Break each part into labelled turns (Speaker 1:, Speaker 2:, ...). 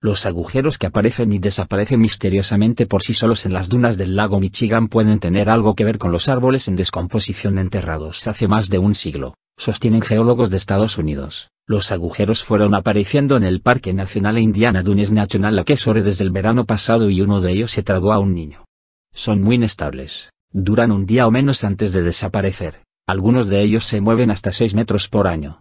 Speaker 1: Los agujeros que aparecen y desaparecen misteriosamente por sí solos en las dunas del lago Michigan pueden tener algo que ver con los árboles en descomposición enterrados hace más de un siglo, sostienen geólogos de Estados Unidos. Los agujeros fueron apareciendo en el Parque Nacional e Indiana Dunes National Aquesore desde el verano pasado y uno de ellos se tragó a un niño. Son muy inestables, duran un día o menos antes de desaparecer, algunos de ellos se mueven hasta 6 metros por año.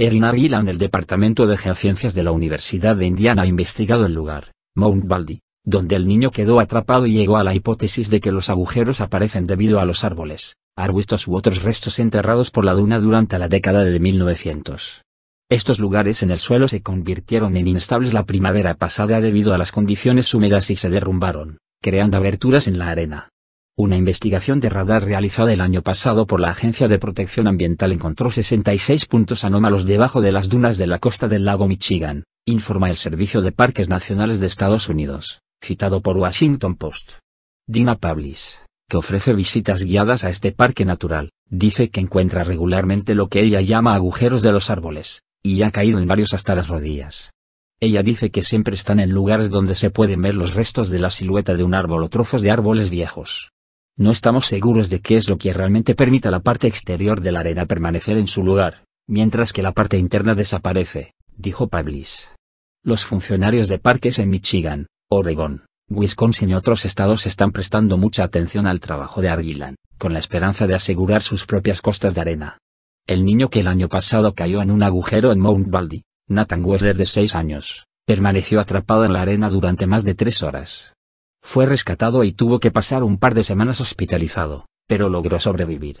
Speaker 1: Erin en el Departamento de Geociencias de la Universidad de Indiana ha investigado el lugar, Mount Baldy, donde el niño quedó atrapado y llegó a la hipótesis de que los agujeros aparecen debido a los árboles, arbustos u otros restos enterrados por la duna durante la década de 1900. Estos lugares en el suelo se convirtieron en inestables la primavera pasada debido a las condiciones húmedas y se derrumbaron, creando aberturas en la arena. Una investigación de radar realizada el año pasado por la Agencia de Protección Ambiental encontró 66 puntos anómalos debajo de las dunas de la costa del lago Michigan, informa el Servicio de Parques Nacionales de Estados Unidos, citado por Washington Post. Dina Pablis, que ofrece visitas guiadas a este parque natural, dice que encuentra regularmente lo que ella llama agujeros de los árboles, y ha caído en varios hasta las rodillas. Ella dice que siempre están en lugares donde se pueden ver los restos de la silueta de un árbol o trozos de árboles viejos. No estamos seguros de qué es lo que realmente permita la parte exterior de la arena permanecer en su lugar, mientras que la parte interna desaparece, dijo Pablis. Los funcionarios de parques en Michigan, Oregon, Wisconsin y otros estados están prestando mucha atención al trabajo de Argilan, con la esperanza de asegurar sus propias costas de arena. El niño que el año pasado cayó en un agujero en Mount Baldy, Nathan Wessler de 6 años, permaneció atrapado en la arena durante más de tres horas. Fue rescatado y tuvo que pasar un par de semanas hospitalizado, pero logró sobrevivir.